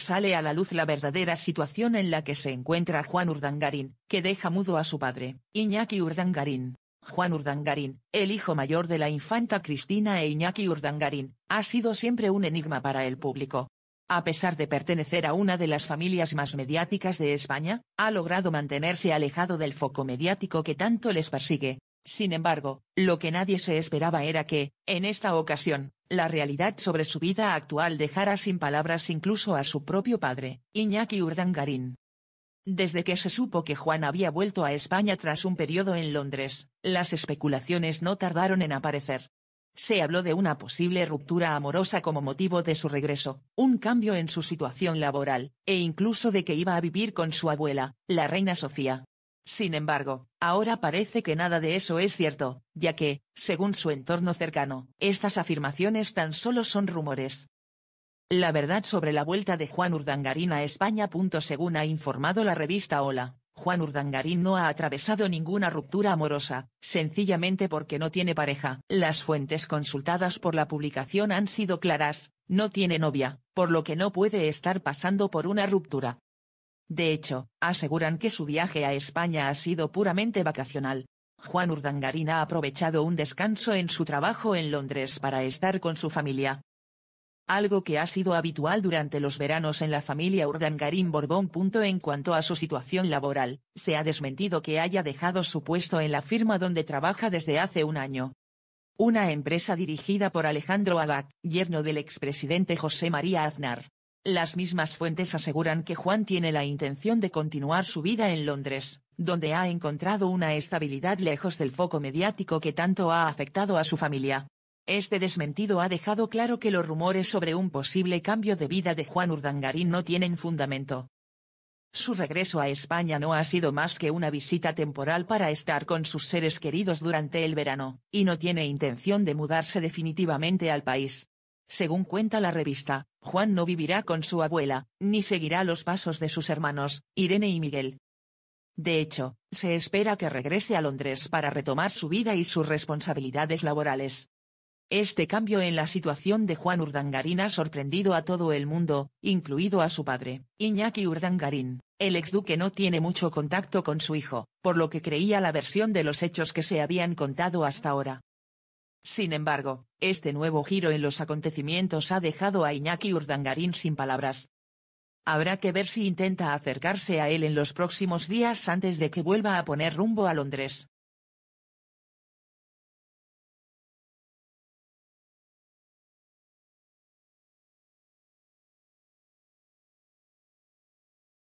sale a la luz la verdadera situación en la que se encuentra Juan Urdangarín, que deja mudo a su padre, Iñaki Urdangarín. Juan Urdangarín, el hijo mayor de la infanta Cristina e Iñaki Urdangarín, ha sido siempre un enigma para el público. A pesar de pertenecer a una de las familias más mediáticas de España, ha logrado mantenerse alejado del foco mediático que tanto les persigue. Sin embargo, lo que nadie se esperaba era que, en esta ocasión, la realidad sobre su vida actual dejara sin palabras incluso a su propio padre, Iñaki Urdangarín. Desde que se supo que Juan había vuelto a España tras un periodo en Londres, las especulaciones no tardaron en aparecer. Se habló de una posible ruptura amorosa como motivo de su regreso, un cambio en su situación laboral, e incluso de que iba a vivir con su abuela, la reina Sofía. Sin embargo, ahora parece que nada de eso es cierto, ya que, según su entorno cercano, estas afirmaciones tan solo son rumores. La verdad sobre la vuelta de Juan Urdangarín a España. Según ha informado la revista Hola, Juan Urdangarín no ha atravesado ninguna ruptura amorosa, sencillamente porque no tiene pareja. Las fuentes consultadas por la publicación han sido claras, no tiene novia, por lo que no puede estar pasando por una ruptura. De hecho, aseguran que su viaje a España ha sido puramente vacacional. Juan Urdangarín ha aprovechado un descanso en su trabajo en Londres para estar con su familia. Algo que ha sido habitual durante los veranos en la familia Urdangarín Borbón. En cuanto a su situación laboral, se ha desmentido que haya dejado su puesto en la firma donde trabaja desde hace un año. Una empresa dirigida por Alejandro Abac, yerno del expresidente José María Aznar, las mismas fuentes aseguran que Juan tiene la intención de continuar su vida en Londres, donde ha encontrado una estabilidad lejos del foco mediático que tanto ha afectado a su familia. Este desmentido ha dejado claro que los rumores sobre un posible cambio de vida de Juan Urdangarín no tienen fundamento. Su regreso a España no ha sido más que una visita temporal para estar con sus seres queridos durante el verano, y no tiene intención de mudarse definitivamente al país. Según cuenta la revista, Juan no vivirá con su abuela, ni seguirá los pasos de sus hermanos, Irene y Miguel. De hecho, se espera que regrese a Londres para retomar su vida y sus responsabilidades laborales. Este cambio en la situación de Juan Urdangarín ha sorprendido a todo el mundo, incluido a su padre, Iñaki Urdangarín. El exduque no tiene mucho contacto con su hijo, por lo que creía la versión de los hechos que se habían contado hasta ahora. Sin embargo, este nuevo giro en los acontecimientos ha dejado a Iñaki Urdangarín sin palabras. Habrá que ver si intenta acercarse a él en los próximos días antes de que vuelva a poner rumbo a Londres.